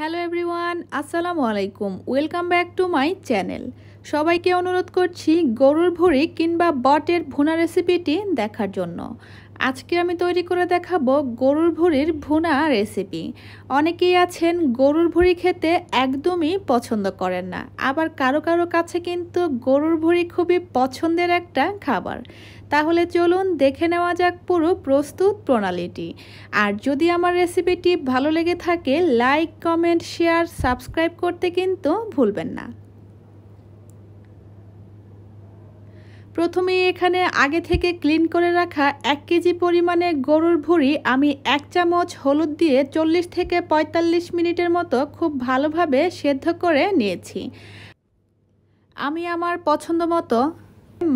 hello everyone আসসালামু আলাইকুম welcome back to my channel সবাইকে অনুরোধ করছি গরুর ভুঁড়ি কিংবা বটের ভুনা রেসিপিটি দেখার জন্য আজকে আমি তৈরি করে দেখাবো গরুর ভুঁড়ির ভুনা রেসিপি অনেকেই আছেন গরুর ভুঁড়ি খেতে একদমই পছন্দ করেন না আবার কারো কারো কাছে কিন্তু গরুর ভুঁড়ি খুবই পছন্দের একটা খাবার তাহলে চলুন দেখে নেওয়া যাক পুরো প্রস্তুত প্রণালীটি আর যদি আমার রেসিপিটি ভালো লেগে থাকে লাইক কমেন্ট শেয়ার সাবস্ক্রাইব করতে কিন্তু ভুলবেন না প্রথমে এখানে আগে থেকে ক্লিন করে রাখা এক কেজি পরিমাণে গরুর ভুঁড়ি আমি এক চামচ হলুদ দিয়ে চল্লিশ থেকে ৪৫ মিনিটের মতো খুব ভালোভাবে সেদ্ধ করে নিয়েছি আমি আমার পছন্দ মতো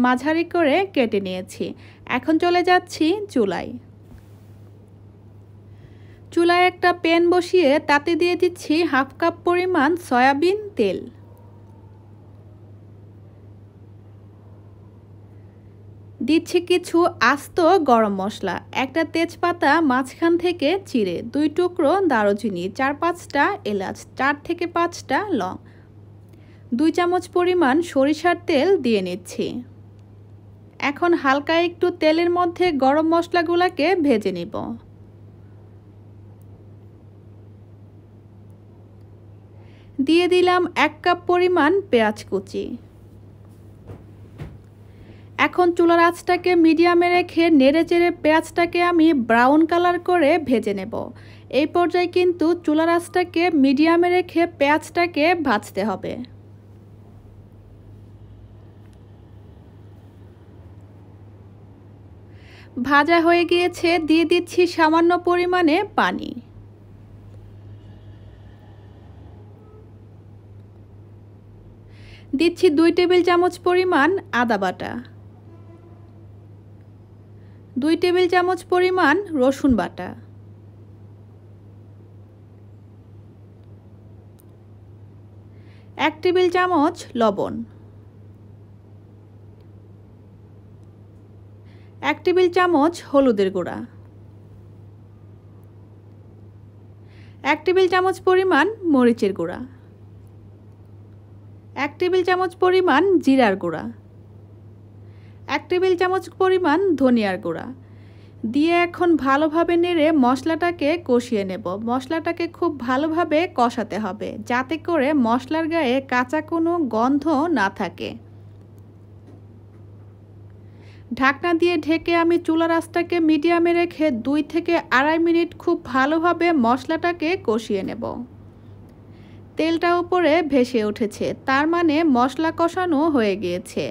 মাঝারি করে কেটে নিয়েছি এখন চলে যাচ্ছি চুলায় চুলায় একটা প্যান বসিয়ে তাতে দিয়ে দিচ্ছি হাফ কাপ পরিমাণ সয়াবিন তেল দিচ্ছি কিছু আস্ত গরম মশলা একটা তেজপাতা মাঝখান থেকে চিড়ে দুই টুকরো দারুচিনি চার পাঁচটা এলাচ চার থেকে পাঁচটা লং দুই চামচ পরিমাণ সরিষার তেল দিয়ে নিচ্ছি এখন হালকা একটু তেলের মধ্যে গরম মশলাগুলোকে ভেজে নিব দিয়ে দিলাম এক কাপ পরিমাণ পেঁয়াজ কুচি এখন চুলার আঁচটাকে মিডিয়ামে রেখে নেড়ে চেড়ে পেঁয়াজটাকে আমি ব্রাউন কালার করে ভেজে নেব এই পর্যায়ে কিন্তু চুলার আঁচটাকে মিডিয়ামে রেখে পেঁয়াজটাকে ভাজতে হবে ভাজা হয়ে গিয়েছে দিয়ে দিচ্ছি সামান্য পরিমাণে পানি দিচ্ছি দুই টেবিল চামচ পরিমাণ আদা বাটা দুই টেবিল চামচ পরিমাণ রসুন বাটা এক টেবিল চামচ লবণ এক টেবিল চামচ হলুদের গুঁড়া এক টেবিল চামচ পরিমাণ মরিচের গুঁড়া এক টেবিল চামচ পরিমাণ জিরার গুঁড়া এক টেবিল চামচ পরিমাণ ধনিয়ার গুঁড়া দিয়ে এখন ভালোভাবে নেড়ে মশলাটাকে কষিয়ে নেব মশলাটাকে খুব ভালোভাবে কষাতে হবে যাতে করে মশলার গায়ে কাঁচা কোনো গন্ধ না থাকে ঢাকনা দিয়ে ঢেকে আমি চুলার আস্তাকে মিডিয়ামে রেখে দুই থেকে আড়াই মিনিট খুব ভালোভাবে মশলাটাকে কষিয়ে নেব তেলটা উপরে ভেসে উঠেছে তার মানে মশলা কষানো হয়ে গিয়েছে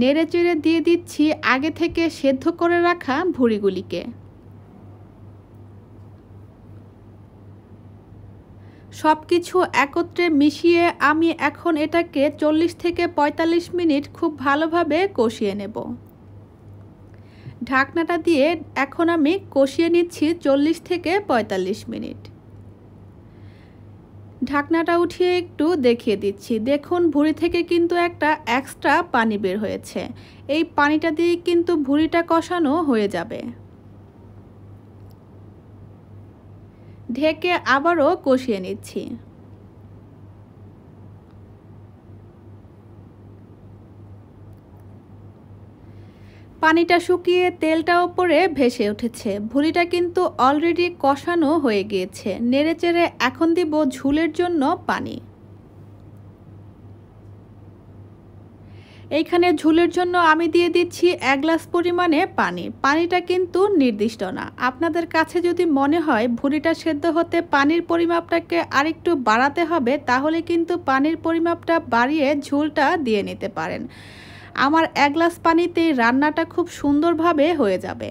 নেড়ে চেড়ে দিয়ে দিচ্ছি আগে থেকে সেদ্ধ করে রাখা ভুড়িগুলিকে সব কিছু একত্রে মিশিয়ে আমি এখন এটাকে চল্লিশ থেকে ৪৫ মিনিট খুব ভালোভাবে কষিয়ে নেব ঢাকনাটা দিয়ে এখন আমি কষিয়ে নিচ্ছি চল্লিশ থেকে ৪৫ মিনিট ঢাকনাটা উঠিয়ে একটু দেখিয়ে দিচ্ছি দেখুন ভুঁড়ি থেকে কিন্তু একটা এক্সট্রা পানি বের হয়েছে এই পানিটা দিয়ে কিন্তু ভুঁড়িটা কষানো হয়ে যাবে ঢেকে আবারও কষিয়ে নিচ্ছি পানিটা শুকিয়ে তেলটা ওপরে ভেসে উঠেছে ভুলিটা কিন্তু অলরেডি কষানো হয়ে গিয়েছে নেড়েচেড়ে এখন দিব ঝুলের জন্য পানি এইখানে ঝুলের জন্য আমি দিয়ে দিচ্ছি এক গ্লাস পরিমাণে পানি পানিটা কিন্তু নির্দিষ্ট না আপনাদের কাছে যদি মনে হয় ভুড়িটা সেদ্ধ হতে পানির পরিমাপটাকে আরেকটু বাড়াতে হবে তাহলে কিন্তু পানির পরিমাপটা বাড়িয়ে ঝুলটা দিয়ে নিতে পারেন আমার এক গ্লাস পানিতে রান্নাটা খুব সুন্দরভাবে হয়ে যাবে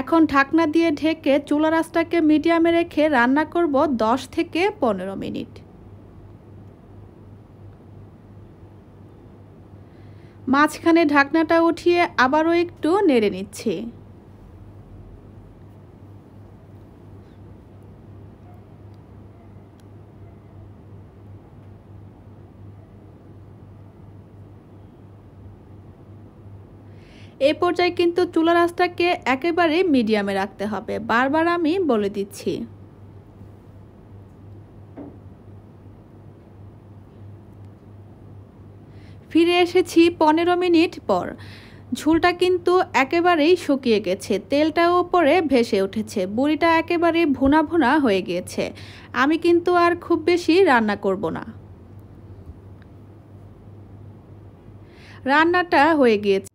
এখন ঢাকনা দিয়ে ঢেকে চুলা রাসটাকে মিডিয়ামে রেখে রান্না করব দশ থেকে পনেরো মিনিট মাঝখানে ঢাকনাটা উঠিয়ে আবারও একটু নেড়ে নিচ্ছি এই পর্যায়ে কিন্তু চুলা আঁচটাকে একেবারে মিডিয়ামে রাখতে হবে বারবার আমি বলে দিচ্ছি ফিরে এসেছি পনেরো মিনিট পর ঝুলটা কিন্তু একেবারেই শুকিয়ে গেছে তেলটা ওপরে ভেসে উঠেছে বুড়িটা একেবারে ভুনা ভুনা হয়ে গিয়েছে আমি কিন্তু আর খুব বেশি রান্না করব না রান্নাটা হয়ে গিয়েছে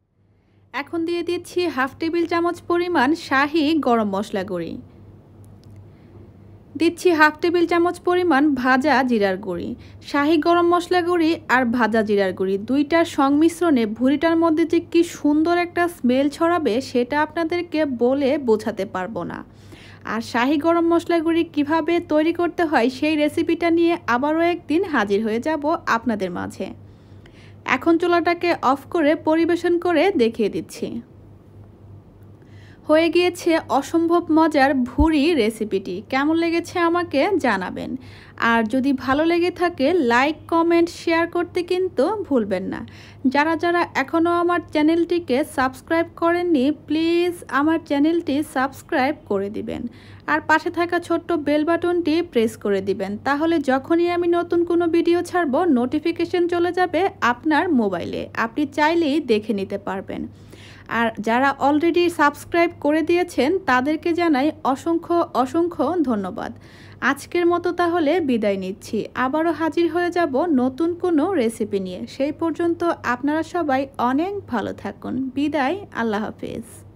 এখন দিয়ে দিচ্ছি হাফ টেবিল চামচ পরিমাণ শাহি গরম মশলা গুঁড়ি দিচ্ছি হাফ টেবিল চামচ পরিমাণ ভাজা জিরার গুঁড়ি শাহি গরম মশলা গুঁড়ি আর ভাজা জিরার গুঁড়ি দুইটার সংমিশ্রণে ভুড়িটার মধ্যে যে কী সুন্দর একটা স্মেল ছড়াবে সেটা আপনাদেরকে বলে বোঝাতে পারবো না আর শাহি গরম মশলা গুঁড়ি কীভাবে তৈরি করতে হয় সেই রেসিপিটা নিয়ে আবারও একদিন হাজির হয়ে যাব আপনাদের মাঝে এখন চুলাটাকে অফ করে পরিবেশন করে দেখিয়ে দিচ্ছি হয়ে গিয়েছে অসম্ভব মজার ভুরি রেসিপিটি কেমন লেগেছে আমাকে জানাবেন আর যদি ভালো লেগে থাকে লাইক কমেন্ট শেয়ার করতে কিন্তু ভুলবেন না যারা যারা এখনও আমার চ্যানেলটিকে সাবস্ক্রাইব করেননি প্লিজ আমার চ্যানেলটি সাবস্ক্রাইব করে দিবেন আর পাশে থাকা ছোট্ট বেল বাটনটি প্রেস করে দিবেন তাহলে যখনই আমি নতুন কোনো ভিডিও ছাড়বো নোটিফিকেশন চলে যাবে আপনার মোবাইলে আপনি চাইলেই দেখে নিতে পারবেন আর যারা অলরেডি সাবস্ক্রাইব করে দিয়েছেন তাদেরকে জানাই অসংখ্য অসংখ্য ধন্যবাদ আজকের মতো তাহলে বিদায় নিচ্ছি আবারও হাজির হয়ে যাব নতুন কোনো রেসিপি নিয়ে সেই পর্যন্ত আপনারা সবাই অনেক ভালো থাকুন বিদায় আল্লাহ হাফেজ